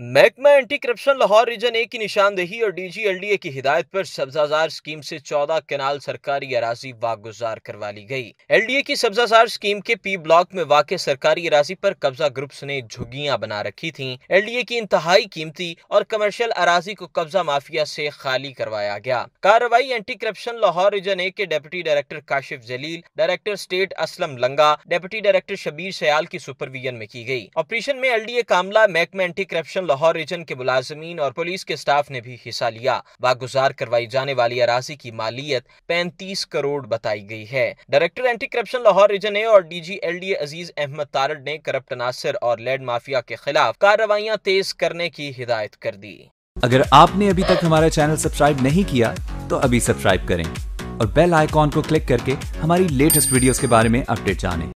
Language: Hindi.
महकमा anti corruption Lahore region A की निशानदेही और डीजीएलडीए की हिदायत पर सब्जाजार स्कीम से 14 कनाल सरकारी अराजी वागुजार करवा ली गई एलडीए की सब्जाजार स्कीम के पी ब्लॉक में वाक सरकारी अराजी पर कब्जा ग्रुप्स ने झुग्गियां बना रखी थी एलडीए की इंतहाई कीमती और कमर्शियल अराजी को कब्जा माफिया से खाली करवाया गया कार्रवाई anti corruption Lahore region A के deputy director Kashif Jalil director state Aslam Langa deputy director Shabir Sayal की सुपरविजन में की गई ऑपरेशन में एल ए कामला महकमा एंटी करप्शन लाहौर रीजन के मुलाजमीन और पुलिस के स्टाफ ने भी हिस्सा लिया बागुजार करवाई जाने वाली अराजी की मालियत पैंतीस करोड़ बताई गई है director anti corruption Lahore region A और D G L D Aziz Ahmed Tarar ने करप्ट नासिर और लेड माफिया के खिलाफ कार्रवाइयाँ तेज करने की हिदायत कर दी अगर आपने अभी तक हमारा चैनल सब्सक्राइब नहीं किया तो अभी सब्सक्राइब करें और बेल आइकॉन को क्लिक करके हमारी लेटेस्ट वीडियोस के बारे में अपडेट जाने